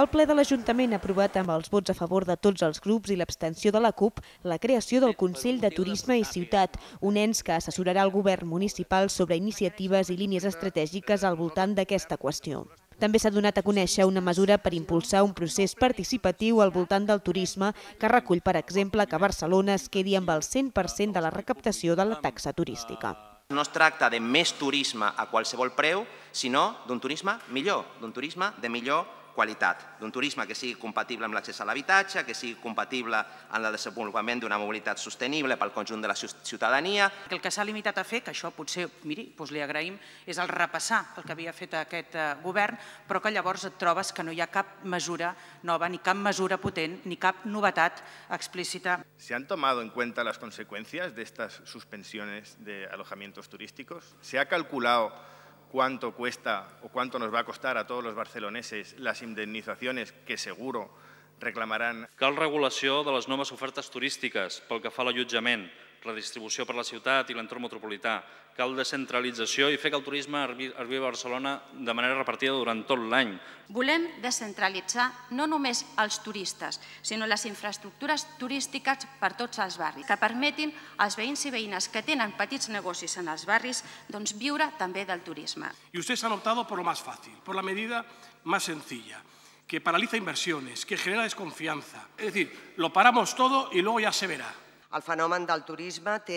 El ple de l'Ajuntament ha aprovat amb els vots a favor de tots els grups i l'abstenció de la CUP la creació del Consell de Turisme i Ciutat, un ens que assessorarà el govern municipal sobre iniciatives i línies estratègiques al voltant d'aquesta qüestió. També s'ha donat a conèixer una mesura per impulsar un procés participatiu al voltant del turisme que recull, per exemple, que Barcelona es quedi amb el 100% de la recaptació de la taxa turística. No es tracta de més turisme a qualsevol preu, sinó d'un turisme millor, d'un turisme de millor qualitat, d'un turisme que sigui compatible amb l'accés a l'habitatge, que sigui compatible amb el desenvolupament d'una mobilitat sostenible pel conjunt de la ciutadania. El que s'ha limitat a fer, que això potser, miri, doncs li agraïm, és el repassar el que havia fet aquest eh, govern, però que llavors et trobes que no hi ha cap mesura nova, ni cap mesura potent, ni cap novetat explícita. ¿Se han tomado en cuenta las consecuencias de estas suspensiones de alojamientos turísticos? ¿Se ha calculado cuánto cuesta o cuánto nos va a costar a todos los barceloneses las indemnizaciones que seguro reclamarán. Cal regulació de les noves ofertes turístiques pel que fa a l'allotjament, redistribució per la ciutat i l'entorn metropolità. Cal descentralització i fer que el turisme arribi a Barcelona de manera repartida durant tot l'any. Volem descentralitzar no només els turistes, sinó les infraestructures turístiques per tots els barris, que permetin als veïns i veïnes que tenen petits negocis en els barris doncs viure també del turisme. I vostès han optat per lo más fácil, por la medida más sencilla que paraliza inversiones, que genera desconfianza. Es decir, lo paramos todo y luego ya se verá. El fenomen del turisme té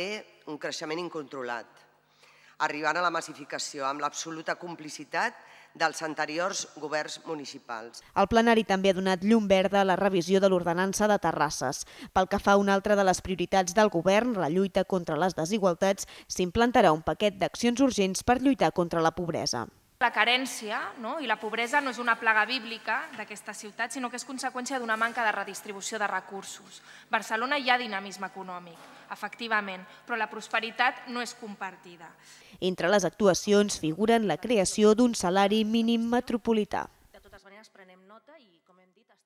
un creixement incontrolat, arribant a la massificació amb l'absoluta complicitat dels anteriors governs municipals. El plenari també ha donat llum verda a la revisió de l'ordenança de terrasses. Pel que fa a una altra de les prioritats del govern, la lluita contra les desigualtats, s'implantarà un paquet d'accions urgents per lluitar contra la pobresa. La carència no? i la pobresa no és una plaga bíblica d'aquesta ciutat, sinó que és conseqüència d'una manca de redistribució de recursos. A Barcelona hi ha dinamisme econòmic, efectivament, però la prosperitat no és compartida. Entre les actuacions figuren la creació d'un salari mínim metropolità. De totes maneres, prenem nota i, com hem dit,